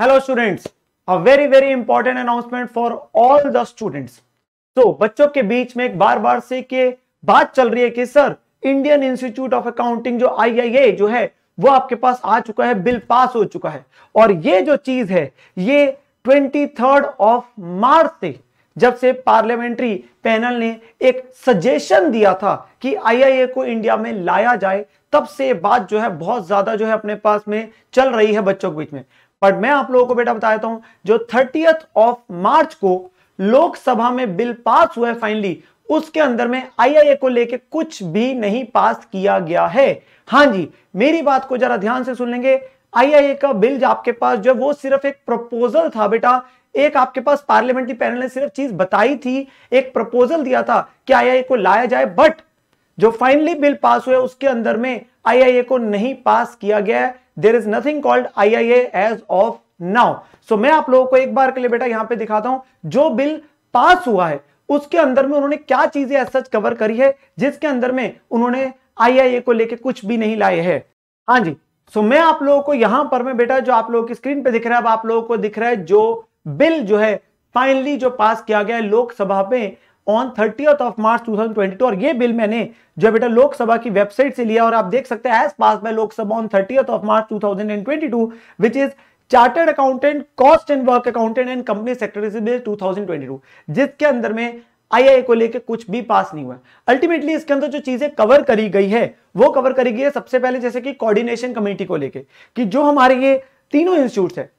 hello students a very very important announcement for all the students तो बच्चों के बीच में एक बार बार से के बात चल रही है कि sir Indian institute of accounting जो आईआईए जो है वो आपके पास आ चुका है बिल पास हो चुका है और ये जो चीज है ये ट्वेंटी ऑफ मार्च से जब से पार्लियामेंट्री पैनल ने एक सजेशन दिया था कि आईआईए को इंडिया में लाया जाए तब से बात जो है बहुत ज्यादा जो है अपने पास में चल रही है बच्चों के बीच में बट मैं आप लोगों को बेटा बता देता हूं जो थर्टीएथ ऑफ मार्च को लोकसभा में बिल पास हुआ है फाइनली उसके अंदर में आईआईए को लेके कुछ भी नहीं पास किया गया है हाँ जी मेरी बात को जरा ध्यान से सुन लेंगे आईआईए का बिल जो आपके पास जो है वो सिर्फ एक प्रपोजल था बेटा एक आपके पास पार्लियामेंट्री पैनल ने सिर्फ चीज बताई थी एक प्रपोजल दिया था कि आईआईए को लाया जाए बट जो फाइनली बिल पास हुआ उसके अंदर में आईआईए को नहीं पास किया गया है there is nothing called I I as of now so मैं आप लोगों को एक बार के लिए बेटा यहां पे दिखाता हूं जो बिल पास हुआ है उसके अंदर में उन्होंने क्या चीजें एज सच कवर करी है जिसके अंदर में उन्होंने आई आई ए को लेकर कुछ भी नहीं लाए है हाँ जी सो मैं आप लोगों को यहां पर मैं बेटा जो आप लोगों की स्क्रीन पे दिख रहा है अब आप लोगों को दिख रहा है जो बिल जो है फाइनली जो पास किया गया है लोकसभा में ऑन थर्टी ऑफ मार्च 2022 और ये बिल मैंने जो बेटा लोकसभा की वेबसाइट से लिया और आप देख सकते हैं as pass by Lok Sabha on thirty of March 2022 which is chartered accountant cost and work accountant and company secretary bill 2022 जिसके अंदर में आईआई को लेकर कुछ भी पास नहीं हुआ अल्टीमेटली इसके अंदर जो चीजें कवर करी गई है वो कवर करी गई है सबसे पहले जैसे कि कोऑर्डिनेशन कमेटी को लेकर कि जो हमारे ये तीनों इंस्टीट्यूट है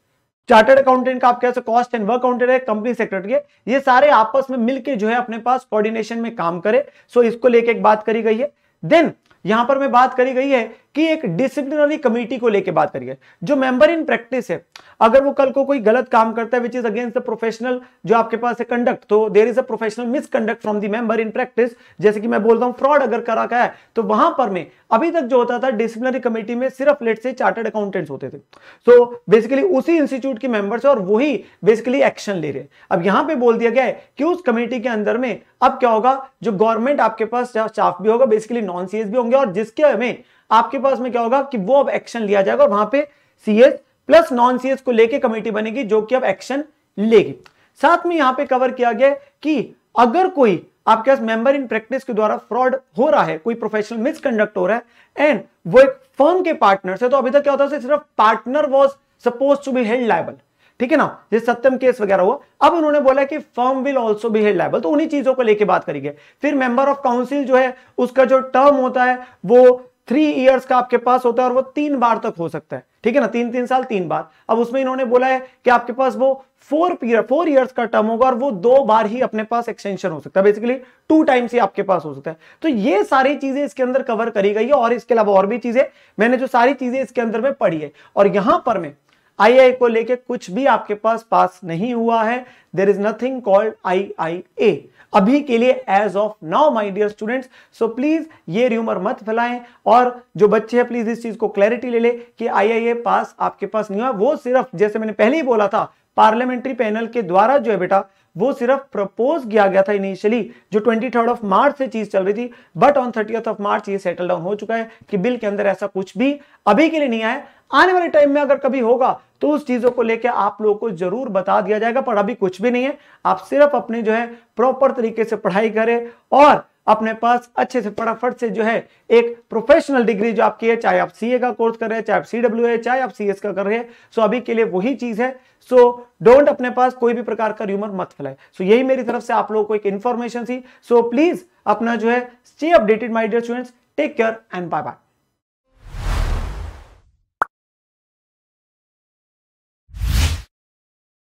चार्टर्ड अकाउंटेंट का आप कैसे कॉस्ट एंड वर्क अकाउंटेंट है कंपनी सेक्रेटरी है ये सारे आपस में मिलकर जो है अपने पास कोऑर्डिनेशन में काम करे सो इसको लेके एक बात करी गई है देन यहां पर मैं बात करी गई है कि एक डिसिप्लिनरी कमेटी को लेके बात करिए जो मेंबर इन प्रैक्टिस है अगर वो कल को कोई गलत काम करता है which is against the professional जो आपके पास है कंडक्ट तो there is a professional misconduct from the member in practice जैसे कि मैं बोलता हूं फ्रॉड अगर करा का है तो वहां पर में अभी तक जो होता था डिसिप्लिनरी कमेटी में सिर्फ लेट से चार्टर्ड अकाउंटेंट्स होते थे सो so, बेसिकली उसी इंस्टीट्यूट के मेंबर्स और वही बेसिकली एक्शन ले रहे अब यहां पे बोल दिया गया है कि उस कमेटी के अंदर में अब क्या होगा जो गवर्नमेंट आपके पास स्टाफ भी होगा बेसिकली नॉन सीएस भी होंगे और जिसके में आपके पास में क्या होगा कि वो अब एक्शन लिया जाएगा और वहां पे सीएस प्लस नॉन सीएस को लेके कमेटी बनेगी जो कि अब एक्शन लेगी साथ में यहां पे कवर किया गया कि अगर कोई आपके पास मेंबर इन प्रैक्टिस के द्वारा फ्रॉड हो रहा है कोई प्रोफेशनल मिसकंडक्ट हो रहा है एंड वो एक फर्म के पार्टनर से तो अभी तक क्या होता था सिर्फ partner was suppose to be held liable ठीक है ना जिस सत्यम केस वगैरह हुआ अब उन्होंने बोला कि firm will also be held liable तो उन्हीं चीजों को लेके बात करी गई फिर मेंबर ऑफ काउंसिल जो है उसका जो टर्म होता है वो थ्री ईयर्स का आपके पास होता है और वो तीन बार तक हो सकता है ठीक है ना तीन तीन साल तीन बार अब उसमें इन्होंने बोला है कि आपके पास वो फोर पीरियड फोर ईयर्स का टर्म होगा और वो दो बार ही अपने पास एक्सटेंशन हो सकता है बेसिकली टू टाइम्स ही आपके पास हो सकता है तो ये सारी चीजें इसके अंदर कवर करी गई है और इसके अलावा और भी चीजें मैंने जो सारी चीजें इसके अंदर में पढ़ी है और यहां पर मैं आई को लेके कुछ भी आपके पास पास नहीं हुआ है there is nothing called I अभी के लिए as of now my dear students so please ये र्यूमर मत फैलाएं और जो बच्चे हैं प्लीज इस चीज को क्लैरिटी ले ले कि आई पास आपके पास नहीं हुआ वो सिर्फ जैसे मैंने पहले ही बोला था पार्लियामेंट्री पैनल के द्वारा जो है बेटा वो सिर्फ प्रपोज किया गया था इनिशियली जो ट्वेंटी थर्ड ऑफ मार्च से चीज चल रही थी but on thirty of March ये सेटल डाउन हो चुका है कि बिल के अंदर ऐसा कुछ भी अभी के लिए नहीं आया आने वाले टाइम में अगर कभी होगा तो उस चीजों को लेकर आप लोगों को जरूर बता दिया जाएगा पर अभी कुछ भी नहीं है आप सिर्फ अपने जो है प्रॉपर तरीके से पढ़ाई करें और अपने पास अच्छे से फटाफट से जो है एक प्रोफेशनल डिग्री जो आपकी है चाहे आप सी का कोर्स कर रहे हैं चाहे आप सी है चाहे आप सी का कर रहे हैं सो अभी के लिए वही चीज़ है सो डोंट अपने पास कोई भी प्रकार का र्यूमर मत फैलाए सो यही मेरी तरफ से आप लोगों को एक इन्फॉर्मेशन थी सो प्लीज़ अपना जो है stay updated my dear students take care and bye bye